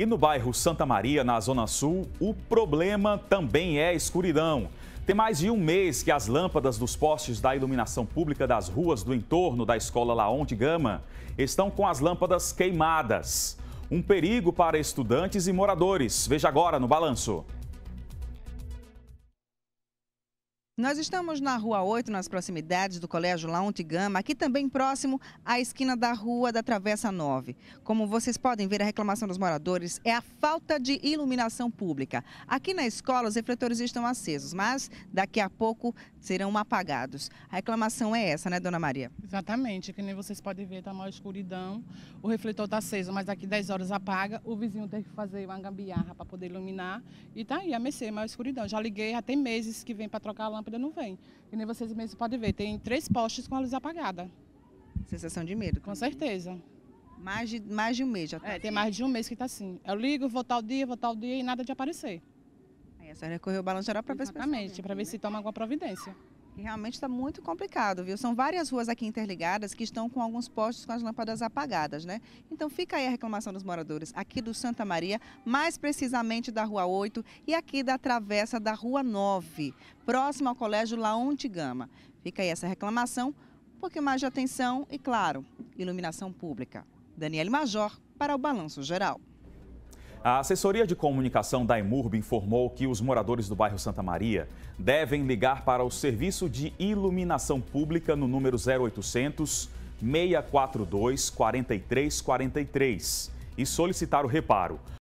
E no bairro Santa Maria, na Zona Sul, o problema também é escuridão. Tem mais de um mês que as lâmpadas dos postes da iluminação pública das ruas do entorno da escola de Gama estão com as lâmpadas queimadas. Um perigo para estudantes e moradores. Veja agora no balanço. Nós estamos na Rua 8, nas proximidades do Colégio Laonte Gama, aqui também próximo à esquina da Rua da Travessa 9. Como vocês podem ver, a reclamação dos moradores é a falta de iluminação pública. Aqui na escola, os refletores estão acesos, mas daqui a pouco serão apagados. A reclamação é essa, né, Dona Maria? Exatamente, que nem vocês podem ver, está maior escuridão, o refletor está aceso, mas daqui 10 horas apaga, o vizinho tem que fazer uma gambiarra para poder iluminar, e está aí, a mercê, maior escuridão. Já liguei, já tem meses que vem para trocar a lâmpada não vem. E nem vocês mesmos podem ver, tem três postes com a luz apagada. Sensação de medo? Com certeza. Mais de, mais de um mês já tá É, tem mais de um mês que está assim. Eu ligo, vou tal dia, vou tal dia e nada de aparecer. Aí a senhora recorreu o balanço geral para ver se... Exatamente, para ver se toma alguma providência. Realmente está muito complicado, viu? São várias ruas aqui interligadas que estão com alguns postes com as lâmpadas apagadas, né? Então fica aí a reclamação dos moradores aqui do Santa Maria, mais precisamente da Rua 8 e aqui da travessa da Rua 9, próximo ao Colégio Laonte Gama. Fica aí essa reclamação, um pouquinho mais de atenção e, claro, iluminação pública. Daniele Major para o Balanço Geral. A assessoria de comunicação da Emurb informou que os moradores do bairro Santa Maria devem ligar para o serviço de iluminação pública no número 0800 642 4343 e solicitar o reparo.